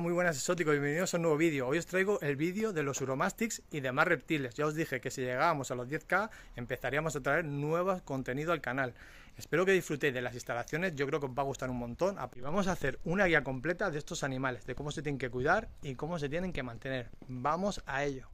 muy buenas exóticos, bienvenidos a un nuevo vídeo. Hoy os traigo el vídeo de los Uromastics y demás reptiles. Ya os dije que si llegábamos a los 10k empezaríamos a traer nuevo contenido al canal. Espero que disfrutéis de las instalaciones, yo creo que os va a gustar un montón. Ah, y vamos a hacer una guía completa de estos animales, de cómo se tienen que cuidar y cómo se tienen que mantener. Vamos a ello.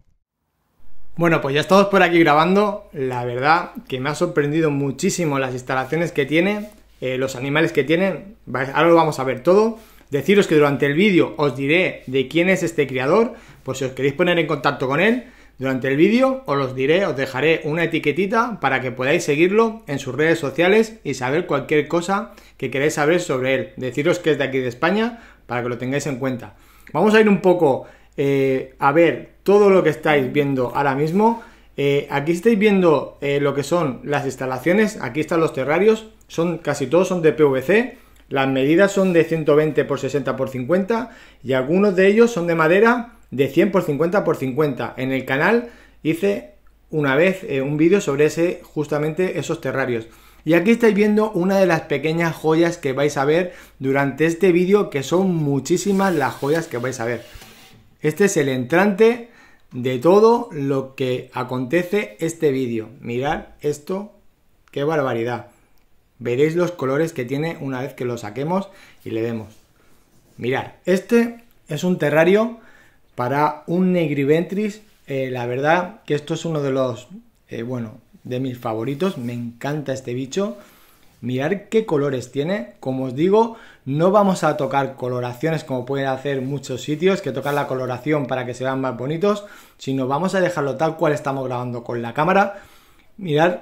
Bueno, pues ya estamos por aquí grabando. La verdad que me ha sorprendido muchísimo las instalaciones que tiene, eh, los animales que tienen. Ahora lo vamos a ver todo. Deciros que durante el vídeo os diré de quién es este creador, por si os queréis poner en contacto con él, durante el vídeo os los diré, os dejaré una etiquetita para que podáis seguirlo en sus redes sociales y saber cualquier cosa que queráis saber sobre él. Deciros que es de aquí de España para que lo tengáis en cuenta. Vamos a ir un poco eh, a ver todo lo que estáis viendo ahora mismo. Eh, aquí estáis viendo eh, lo que son las instalaciones, aquí están los terrarios, son, casi todos son de PVC, las medidas son de 120 por 60 por 50 y algunos de ellos son de madera de 100 por 50 x 50. En el canal hice una vez eh, un vídeo sobre ese justamente esos terrarios. Y aquí estáis viendo una de las pequeñas joyas que vais a ver durante este vídeo, que son muchísimas las joyas que vais a ver. Este es el entrante de todo lo que acontece este vídeo. Mirad esto, qué barbaridad. Veréis los colores que tiene una vez que lo saquemos y le demos. Mirad, este es un terrario para un Negriventris. Eh, la verdad que esto es uno de los, eh, bueno, de mis favoritos. Me encanta este bicho. Mirad qué colores tiene. Como os digo, no vamos a tocar coloraciones como pueden hacer muchos sitios, que tocan la coloración para que se vean más bonitos, sino vamos a dejarlo tal cual estamos grabando con la cámara. Mirad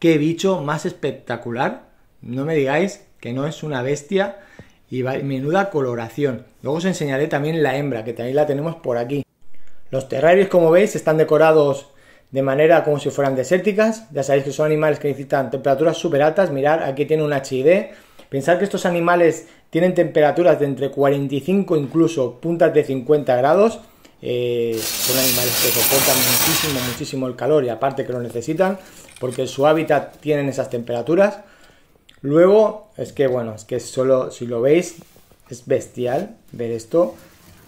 qué bicho más espectacular. No me digáis que no es una bestia y menuda coloración. Luego os enseñaré también la hembra, que también la tenemos por aquí. Los terrarios, como veis, están decorados de manera como si fueran desérticas. Ya sabéis que son animales que necesitan temperaturas súper altas. Mirad, aquí tiene un HID. Pensar que estos animales tienen temperaturas de entre 45 incluso puntas de 50 grados. Eh, son animales que soportan muchísimo, muchísimo el calor y aparte que lo necesitan porque su hábitat tienen esas temperaturas. Luego, es que bueno, es que solo si lo veis, es bestial ver esto,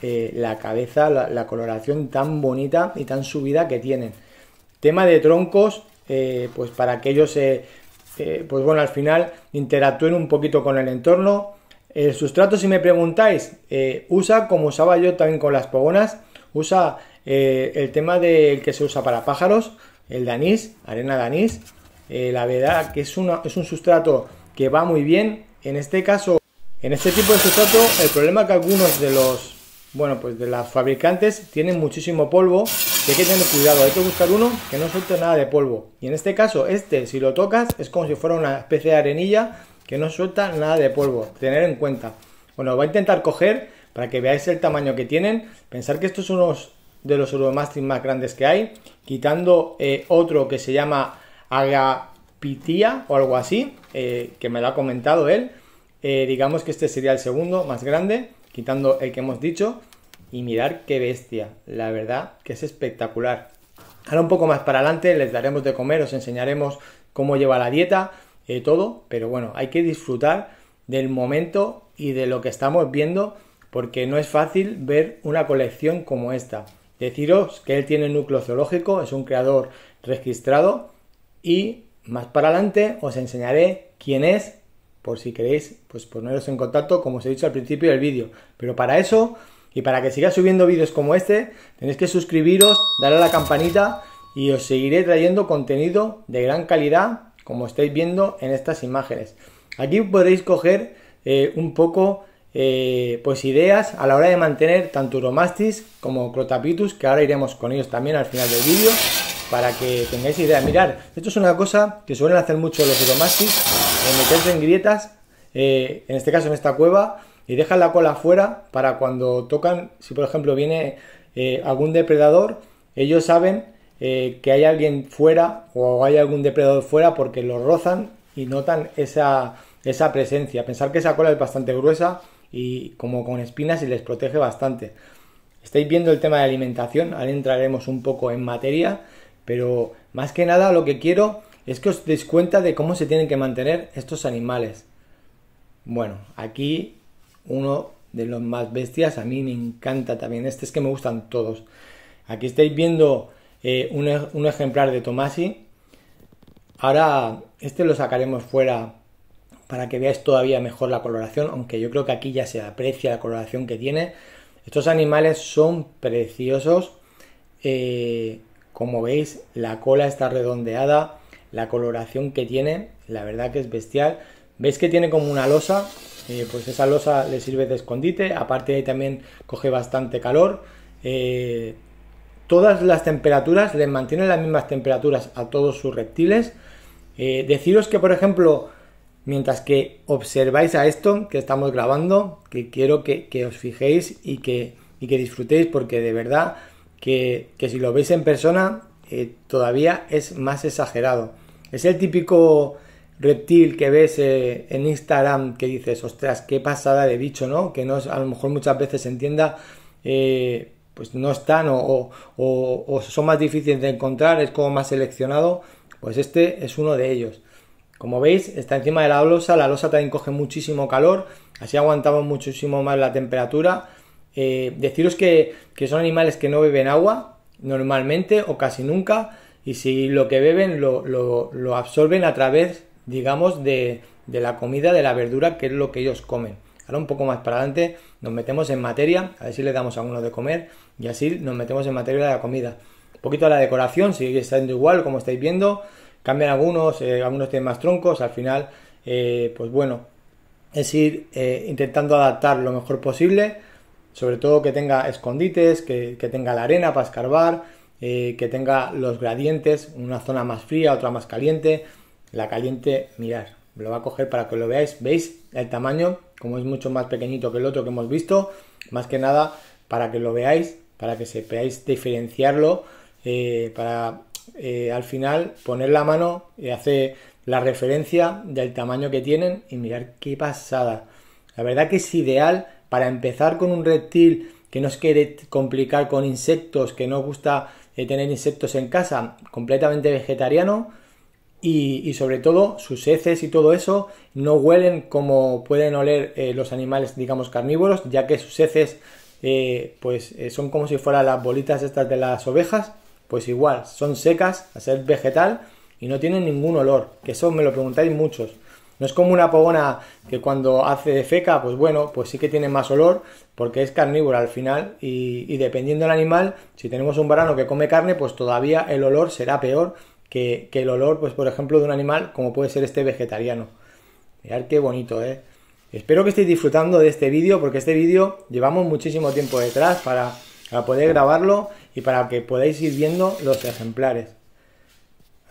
eh, la cabeza, la, coloración tan bonita y tan subida que tienen. Tema de troncos, eh, pues para que ellos, pues bueno, al final interactúen un poquito con el entorno. El sustrato, si me preguntáis, usa como usaba yo también con las pogonas, Usa eh, el tema del que se usa para pájaros, el danís, arena danís. Eh, la verdad que es, una, es un sustrato que va muy bien. En este caso, en este tipo de sustrato, el problema es que algunos de los, bueno, pues de las fabricantes tienen muchísimo polvo hay que tener cuidado. Hay que buscar uno que no suelte nada de polvo. Y en este caso, este, si lo tocas, es como si fuera una especie de arenilla que no suelta nada de polvo. Tener en cuenta. Bueno, va a intentar coger para que veáis el tamaño que tienen, pensar que estos son unos de los Euromasters más grandes que hay, quitando eh, otro que se llama Agapitia o algo así, eh, que me lo ha comentado él. Eh, digamos que este sería el segundo más grande, quitando el que hemos dicho. Y mirar qué bestia, la verdad que es espectacular. Ahora un poco más para adelante les daremos de comer, os enseñaremos cómo lleva la dieta, todo, pero bueno, hay que disfrutar del momento y de lo que estamos viendo porque no es fácil ver una colección como esta. Deciros que él tiene núcleo zoológico, es un creador registrado y más para adelante os enseñaré quién es por si queréis pues poneros en contacto como os he dicho al principio del vídeo. Pero para eso y para que siga subiendo vídeos como este, tenéis que suscribiros, darle a la campanita y os seguiré trayendo contenido de gran calidad como estáis viendo en estas imágenes. Aquí podréis coger eh, un poco eh, pues ideas a la hora de mantener tanto Uromastis como Crotapitus, que ahora iremos con ellos también al final del vídeo, para que tengáis idea Mirar esto es una cosa que suelen hacer mucho los Uromastis, meterse en grietas, eh, en este caso en esta cueva, y dejan la cola fuera para cuando tocan, si por ejemplo viene eh, algún depredador, ellos saben que hay alguien fuera o hay algún depredador fuera porque lo rozan y notan esa, esa presencia. Pensar que esa cola es bastante gruesa y como con espinas y les protege bastante. Estáis viendo el tema de alimentación, ahora entraremos un poco en materia, pero más que nada lo que quiero es que os des cuenta de cómo se tienen que mantener estos animales. Bueno, aquí uno de los más bestias, a mí me encanta también, este es que me gustan todos. Aquí estáis viendo eh, un, e, un, ejemplar de Tomasi. Ahora este lo sacaremos fuera para que veáis todavía mejor la coloración, aunque yo creo que aquí ya se aprecia la coloración que tiene. Estos animales son preciosos. Eh, como veis, la cola está redondeada, la coloración que tiene, la verdad que es bestial. ¿Veis que tiene como una losa? Eh, pues esa losa le sirve de escondite, aparte de ahí también coge bastante calor. Eh, todas las temperaturas, les mantienen las mismas temperaturas a todos sus reptiles. deciros que, por ejemplo, Mientras que observáis a esto que estamos grabando, que quiero que, os fijéis y que, disfrutéis, porque de verdad que, si lo veis en persona eh, todavía es más exagerado. Es el típico reptil que ves eh, en Instagram que dices, ostras, qué pasada de bicho, ¿no? Que no a lo mejor muchas veces se entienda, eh, pues no están o son más difíciles de encontrar, es como más seleccionado, pues este es uno de ellos. Como veis, está encima de la losa, la losa también coge muchísimo calor, así aguantamos muchísimo más la temperatura. Eh, deciros que, son animales que no beben agua normalmente o casi nunca, y si lo que beben lo, absorben a través, digamos, de, la comida, de la verdura, que es lo que ellos comen. Ahora un poco más para adelante nos metemos en materia, a ver si le damos a uno de comer y así nos metemos en materia de la comida. Un poquito de la decoración, sigue estando igual como estáis viendo, cambian algunos, eh, algunos tienen más troncos, al final, eh, pues bueno, es ir eh, intentando adaptar lo mejor posible, sobre todo que tenga escondites, que, que tenga la arena para escarbar, que tenga los gradientes, una zona más fría, otra más caliente, la caliente, mirad, lo va a coger para que lo veáis, veis el tamaño, como es mucho más pequeñito que el otro que hemos visto, más que nada para que lo veáis, para que sepáis diferenciarlo, para eh, al final poner la mano y hacer la referencia del tamaño que tienen y mirar qué pasada. La verdad que es ideal para empezar con un reptil que no os quiere complicar con insectos, que no gusta eh, tener insectos en casa, completamente vegetariano y, sobre todo sus heces y todo eso no huelen como pueden oler eh, los animales, digamos, carnívoros, ya que sus heces pues son como si fueran las bolitas estas de las ovejas pues igual, son secas a ser vegetal y no tienen ningún olor, que eso me lo preguntáis muchos. No es como una pogona que cuando hace feca, pues bueno, pues sí que tiene más olor porque es carnívora al final y, dependiendo del animal, si tenemos un varano que come carne, pues todavía el olor será peor que, el olor, pues por ejemplo, de un animal como puede ser este vegetariano. Mirad qué bonito, ¿eh? Espero que estéis disfrutando de este vídeo porque este vídeo llevamos muchísimo tiempo detrás para poder grabarlo y para que podáis ir viendo los ejemplares.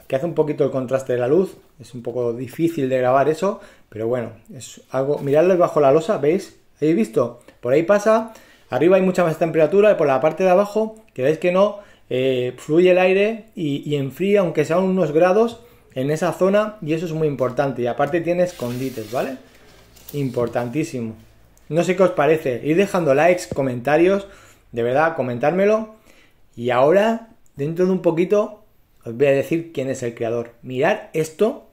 Que hace un poquito el contraste de la luz, es un poco difícil de grabar eso, pero bueno, es algo. Miradlo bajo la losa, ¿veis? ¿Habéis visto? Por ahí pasa, arriba hay mucha más temperatura y por la parte de abajo, que que no, eh, fluye el aire y, y enfría, aunque sean unos grados, en esa zona y eso es muy importante. Y aparte tiene escondites, ¿vale? Importantísimo. No sé qué os parece. Ir dejando likes, comentarios. De verdad, comentármelo. Y ahora, dentro de un poquito, os voy a decir quién es el creador. Mirad esto,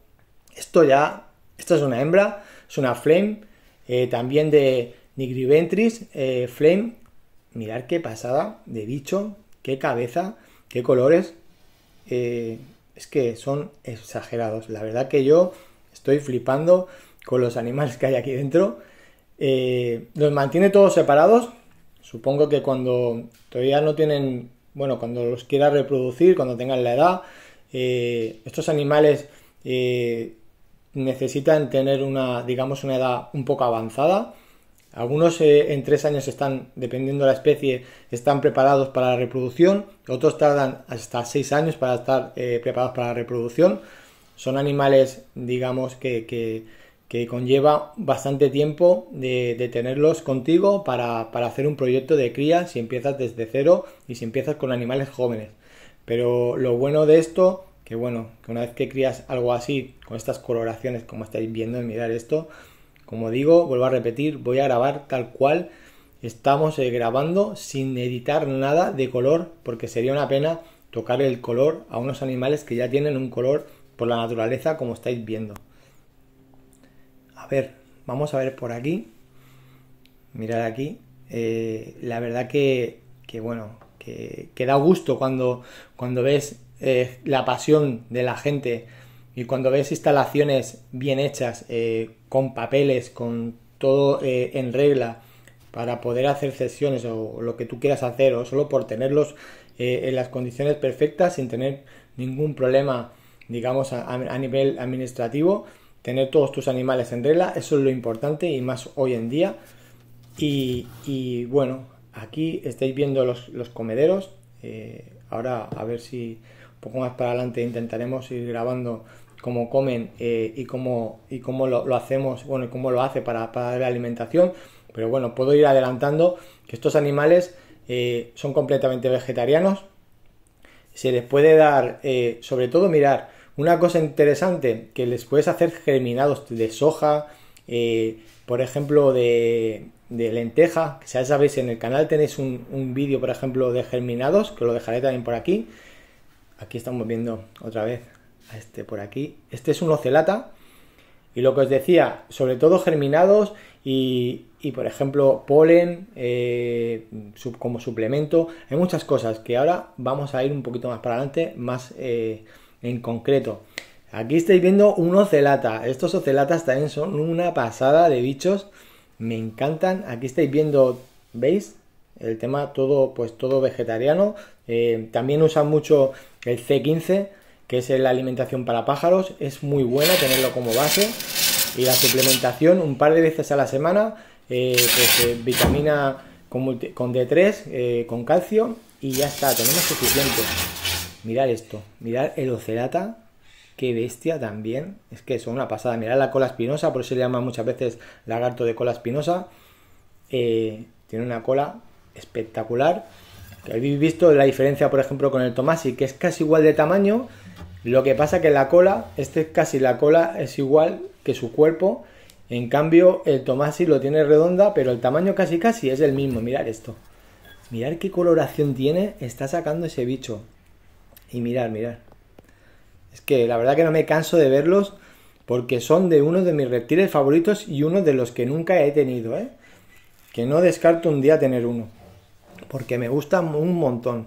esto ya, esta es una hembra, es una flame, eh, también de Nigriventris, eh, flame. Mirad qué pasada de bicho, qué cabeza, qué colores. Eh, es que son exagerados. La verdad que yo estoy flipando con los animales que hay aquí dentro. los mantiene todos separados. Supongo que cuando todavía no tienen bueno, cuando los quiera reproducir, cuando tengan la edad. Eh, estos animales eh, necesitan tener una, digamos, una edad un poco avanzada. Algunos eh, en tres años están, dependiendo de la especie, están preparados para la reproducción, otros tardan hasta seis años para estar preparados para la reproducción. Son animales, digamos, que que conlleva bastante tiempo de, tenerlos contigo para, hacer un proyecto de cría si empiezas desde cero y si empiezas con animales jóvenes. Pero lo bueno de esto, que bueno, que una vez que crías algo así, con estas coloraciones como estáis viendo en mirar esto, como digo, vuelvo a repetir, voy a grabar tal cual estamos eh, grabando sin editar nada de color, porque sería una pena tocar el color a unos animales que ya tienen un color por la naturaleza como estáis viendo ver, vamos a ver por aquí. Mirad aquí. Eh, la verdad que, que bueno, que, da gusto cuando, cuando ves eh, la pasión de la gente y cuando ves instalaciones bien hechas, eh, con papeles, con todo en regla, para poder hacer sesiones o, lo que tú quieras hacer, o solo por tenerlos en las condiciones perfectas sin tener ningún problema, digamos, a nivel administrativo tener todos tus animales en regla, eso es lo importante y más hoy en día. Y, bueno, aquí estáis viendo los, comederos, eh, ahora a ver si un poco más para adelante intentaremos ir grabando cómo comen eh, y cómo, y cómo lo, hacemos, bueno, y cómo lo hace para, la alimentación. Pero bueno, puedo ir adelantando que estos animales eh, son completamente vegetarianos. Se les puede dar, sobre todo, mirar, una cosa interesante que les puedes hacer germinados de soja, eh, por ejemplo, de, lenteja. lenteja. Ya sabéis, en el canal tenéis un, vídeo, por ejemplo, de germinados, que lo dejaré también por aquí. Aquí estamos viendo otra vez a este por aquí. Este es un ocelata. Y lo que os decía, sobre todo germinados y, por ejemplo, polen eh, como suplemento. Hay muchas cosas que ahora vamos a ir un poquito más para adelante, más... Eh, en concreto. Aquí estáis viendo un ocelata. Estos ocelatas también son una pasada de bichos. Me encantan. Aquí estáis viendo, ¿veis? El tema todo, pues todo vegetariano. Eh, también usan mucho el C15, que es la alimentación para pájaros. Es muy buena tenerlo como base. Y la suplementación un par de veces a la semana. Eh, pues, eh, vitamina con, con D3, con calcio. Y ya está, tenemos suficiente. Mirad esto, mirad el ocelata, qué bestia también. Es que son una pasada. Mirad la cola espinosa, por eso se le llama muchas veces lagarto de cola espinosa. Eh, tiene una cola espectacular. habéis visto la diferencia, por ejemplo, con el Tomasi, que es casi igual de tamaño. Lo que pasa que la cola, este casi la cola es igual que su cuerpo. En cambio, el Tomasi lo tiene redonda, pero el tamaño casi casi es el mismo. Mirad esto. Mirad qué coloración tiene, está sacando ese bicho. Y mirar, mirar. Es que la verdad que no me canso de verlos porque son de uno de mis reptiles favoritos y uno de los que nunca he tenido, ¿eh? Que no descarto un día tener uno. Porque me gustan un montón.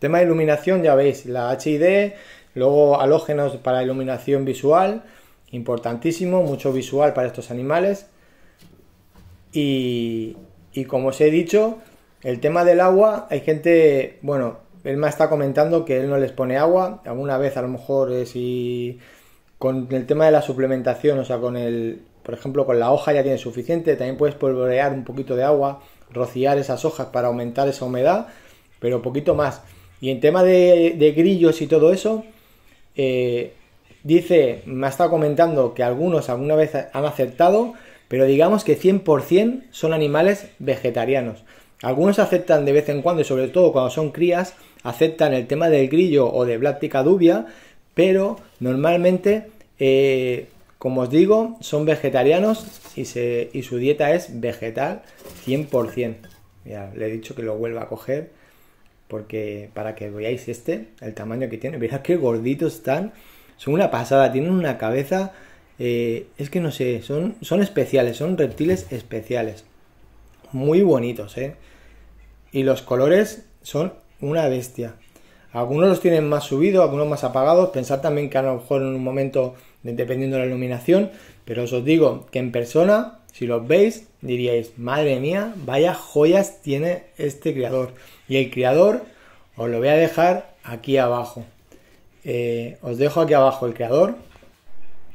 Tema de iluminación, ya veis, la HID, luego halógenos para iluminación visual, importantísimo, mucho visual para estos animales. Y, y como os he dicho, el tema del agua, hay gente, bueno, él me está comentando que él no les pone agua. Alguna vez, a lo mejor, eh, si con el tema de la suplementación, o sea, con el, por ejemplo, con la hoja ya tiene suficiente. También puedes polvorear un poquito de agua, rociar esas hojas para aumentar esa humedad, pero poquito más. Y en tema de, grillos y todo eso, eh, dice, me está comentando que algunos alguna vez han aceptado, pero digamos que 100% son animales vegetarianos. Algunos aceptan de vez en cuando, y sobre todo cuando son crías, aceptan el tema del grillo o de bláctica dubia, pero normalmente, eh, como os digo, son vegetarianos y, su dieta es vegetal 100%. Ya le he dicho que lo vuelva a coger porque para que veáis este, el tamaño que tiene, mirad qué gorditos están, son una pasada, tienen una cabeza, eh, es que no sé, son, son especiales, son reptiles especiales, muy bonitos, ¿eh? Y los colores son una bestia. Algunos los tienen más subidos, algunos más apagados. Pensad también que a lo mejor en un momento, dependiendo de la iluminación, pero os digo que en persona, si los veis, diríais, madre mía, vaya joyas tiene este creador. Y el creador os lo voy a dejar aquí abajo. Eh, os dejo aquí abajo el creador,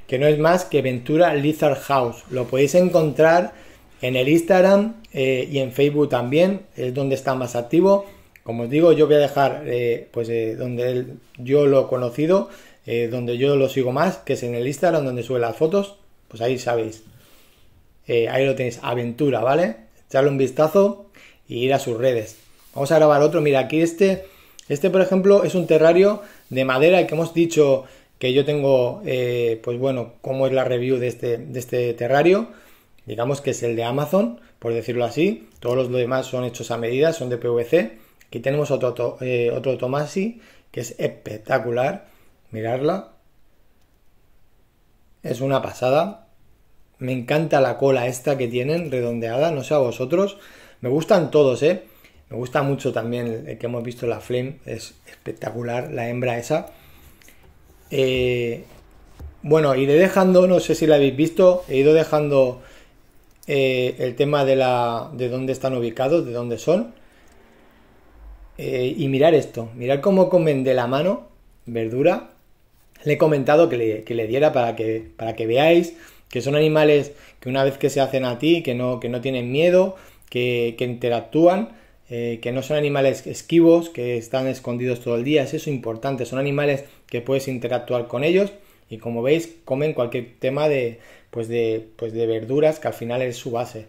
que no es más que Ventura Lizard House. Lo podéis encontrar en el Instagram eh, y en Facebook también es donde está más activo. Como os digo, yo voy a dejar eh, pues eh, donde yo lo he conocido, donde yo lo sigo más, que es en el Instagram donde sube las fotos. Pues ahí sabéis. ahí lo tenéis, aventura, ¿vale? Echarle un vistazo y ir a sus redes. Vamos a grabar otro. Mira, aquí este, este por ejemplo es un terrario de madera que hemos dicho que yo tengo, pues bueno, cómo es la review de este, de este terrario digamos que es el de Amazon, por decirlo así. Todos los demás son hechos a medida, son de PVC. Aquí tenemos otro, eh, otro Tomasi, que es espectacular. Mirarla. Es una pasada. Me encanta la cola esta que tienen, redondeada, no sé a vosotros. Me gustan todos, ¿eh? Me gusta mucho también el que hemos visto la Flame, es espectacular, la hembra esa. Eh, bueno, iré dejando, no sé si la habéis visto, he ido dejando eh, el tema de, la, de dónde están ubicados, de dónde son. Eh, y mirar esto, mirar cómo comen de la mano verdura. Le he comentado que le, diera para que, para que veáis que son animales que una vez que se hacen a ti, que no, que no tienen miedo, que, que interactúan, eh, que no son animales esquivos, que están escondidos todo el día, es eso importante, son animales que puedes interactuar con ellos y como veis comen cualquier tema de, pues de, pues de verduras, que al final es su base.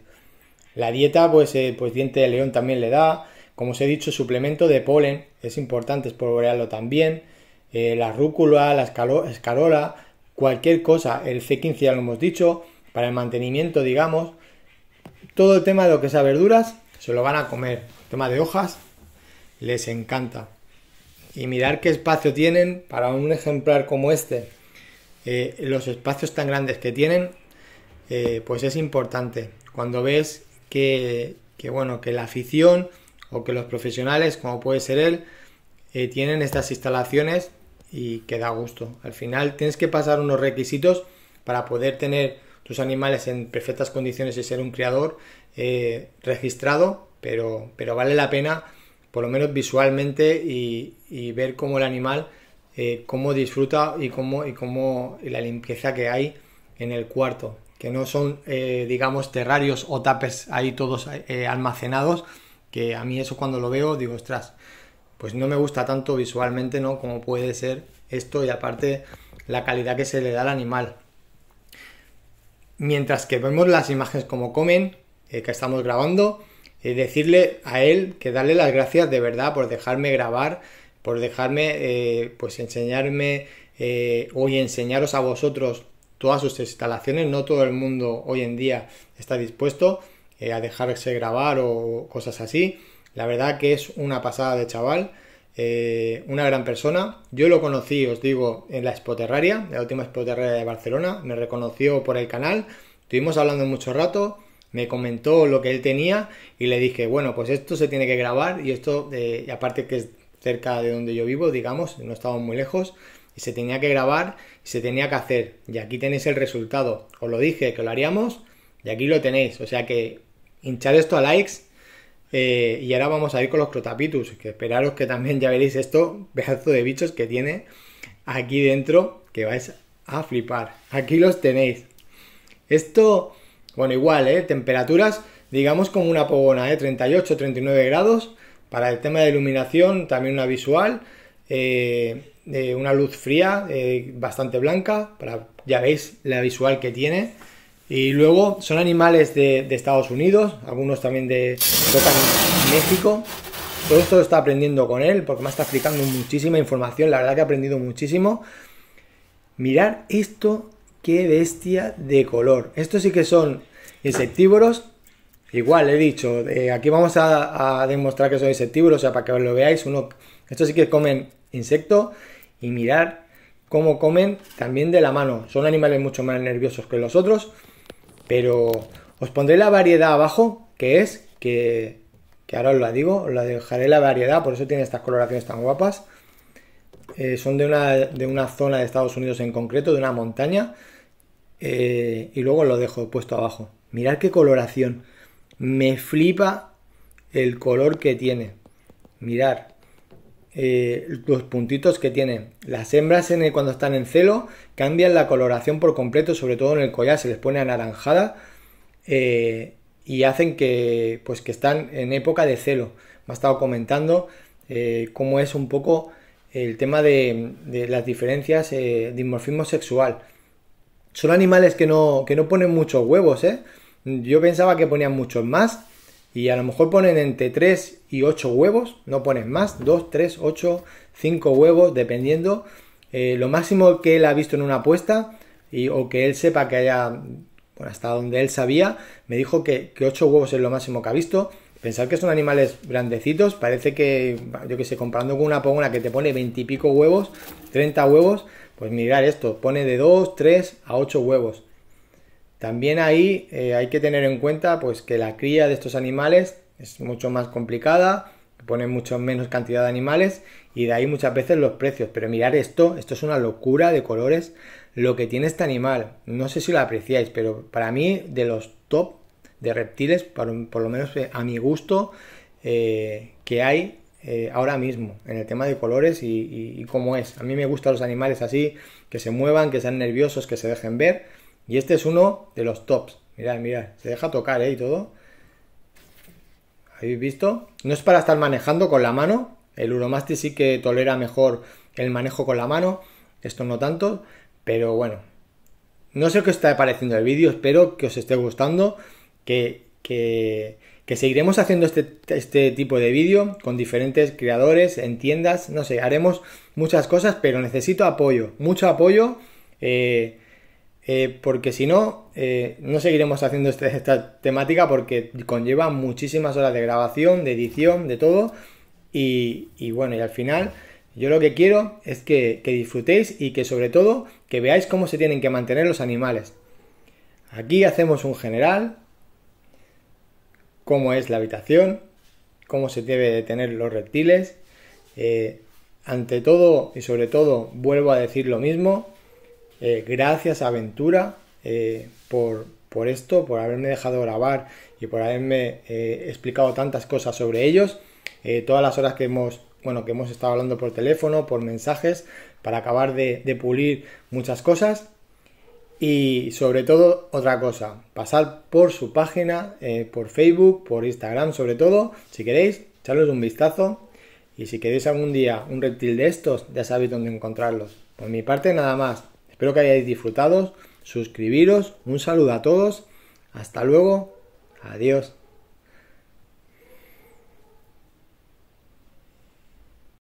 La dieta, pues, eh, pues diente de león también le da. Como os he dicho, suplemento de polen es importante espolvorearlo también. Eh, la rúcula, la escarola, cualquier cosa. El C15 ya lo hemos dicho, para el mantenimiento, digamos. Todo el tema de lo que sea verduras, se lo van a comer. El tema de hojas, les encanta. Y mirar qué espacio tienen para un ejemplar como este. Eh, los espacios tan grandes que tienen, eh, pues es importante. Cuando ves que, que, bueno, que la afición o que los profesionales, como puede ser él, eh, tienen estas instalaciones y que da gusto. Al final tienes que pasar unos requisitos para poder tener tus animales en perfectas condiciones y ser un criador registrado, pero, pero vale la pena, por lo menos visualmente, y, y ver cómo el animal eh, cómo disfruta y cómo, y cómo la limpieza que hay en el cuarto, que no son, eh, digamos, terrarios o tapes ahí todos eh, almacenados, que a mí eso cuando lo veo digo, ostras, pues no me gusta tanto visualmente, ¿no? Como puede ser esto y aparte la calidad que se le da al animal. Mientras que vemos las imágenes como comen, que estamos grabando, decirle a él que darle las gracias de verdad por dejarme grabar por dejarme eh, pues enseñarme eh, hoy enseñaros a vosotros todas sus instalaciones. No todo el mundo hoy en día está dispuesto eh, a dejarse grabar o cosas así. La verdad que es una pasada de chaval, una gran persona. Yo lo conocí, os digo, en la terraria la última terraria de Barcelona. Me reconoció por el canal, estuvimos hablando mucho rato. Me comentó lo que él tenía y le dije, bueno, pues esto se tiene que grabar y esto, aparte que es cerca de donde yo vivo, digamos, no estábamos muy lejos, y se tenía que grabar y se tenía que hacer. Y aquí tenéis el resultado. Os lo dije que lo haríamos y aquí lo tenéis. O sea que hinchar esto a likes eh, y ahora vamos a ir con los crotapitus, que esperaros que también ya veréis esto, pedazo de bichos que tiene aquí dentro, que vais a flipar. Aquí los tenéis. Esto, bueno, igual, ¿eh? Temperaturas, digamos como una pogona, 38, ¿eh? 39 grados. Para el tema de iluminación, también una visual, eh, eh, una luz fría, eh, bastante blanca, para, ya veis la visual que tiene. Y luego son animales de, Estados Unidos, algunos también de México. Todo esto lo está aprendiendo con él porque me está explicando muchísima información, la verdad que he aprendido muchísimo. Mirar esto, qué bestia de color. Estos sí que son insectívoros, Igual, he dicho, eh, aquí vamos a, demostrar que son insectívoros, o sea, para que os lo veáis, uno, estos sí que comen insecto y mirar cómo comen también de la mano. Son animales mucho más nerviosos que los otros, pero os pondré la variedad abajo, que es, que, ahora os la digo, os la dejaré la variedad, por eso tiene estas coloraciones tan guapas. Eh, son de una, zona de Estados Unidos en concreto, de una montaña, eh, y luego lo dejo puesto abajo. Mirad qué coloración. Me flipa el color que tiene. Mirar eh, los puntitos que tiene. Las hembras cuando están en celo cambian la coloración por completo, sobre todo en el collar, se les pone anaranjada eh, y hacen que, pues, que están en época de celo. Me ha estado comentando eh, cómo es un poco el tema de, las diferencias de dimorfismo sexual. Son animales que no, que no ponen muchos huevos, ¿eh? Yo pensaba que ponían muchos más y a lo mejor ponen entre 3 y 8 huevos, no ponen más, 2, 3, 8, 5 huevos, dependiendo. Eh, lo máximo que él ha visto en una apuesta y, o que él sepa que haya, bueno, hasta donde él sabía, me dijo que, 8 huevos es lo máximo que ha visto. Pensar que son animales grandecitos, parece que, yo que sé, comparando con una pongona que te pone 20 y pico huevos, 30 huevos, pues mirar esto, pone de 2, 3 a 8 huevos. También ahí eh, hay que tener en cuenta pues, que la cría de estos animales es mucho más complicada, ponen mucho menos cantidad de animales y de ahí muchas veces los precios. Pero mirar esto, esto es una locura de colores lo que tiene este animal. No sé si lo apreciáis, pero para mí de los top de reptiles, por, lo menos eh, a mi gusto, eh, que hay ahora mismo en el tema de colores y, cómo es. A mí me gustan los animales así, que se muevan, que sean nerviosos, que se dejen ver. Y este es uno de los tops. Mirad, mirad, se deja tocar ahí ¿eh? y todo. ¿Habéis visto? No es para estar manejando con la mano. El Uromasti sí que tolera mejor el manejo con la mano. Esto no tanto. Pero bueno. No sé qué os está pareciendo el vídeo. Espero que os esté gustando. Que, que, que seguiremos haciendo este, este tipo de vídeo con diferentes creadores en tiendas. No sé, haremos muchas cosas. Pero necesito apoyo. Mucho apoyo. Eh, eh, porque si no, eh, no seguiremos haciendo este, esta temática porque conlleva muchísimas horas de grabación, de edición, de todo. Y, bueno, y al final yo lo que quiero es que, disfrutéis y que sobre todo que veáis cómo se tienen que mantener los animales. Aquí hacemos un general, cómo es la habitación, cómo se debe de tener los reptiles. Eh, ante todo y sobre todo, vuelvo a decir lo mismo, eh, gracias Aventura, eh, por, esto, por haberme dejado grabar y por haberme eh, explicado tantas cosas sobre ellos. todas las horas que hemos, bueno, que hemos estado hablando por teléfono, por mensajes, para acabar de, pulir muchas cosas. Y sobre todo, otra cosa, pasad por su página, por Facebook, por Instagram sobre todo, si queréis, echarles un vistazo. Y si queréis algún día un reptil de estos, ya sabéis dónde encontrarlos. Por mi parte, nada más. Espero que hayáis disfrutado. Suscribiros. Un saludo a todos. Hasta luego. Adiós.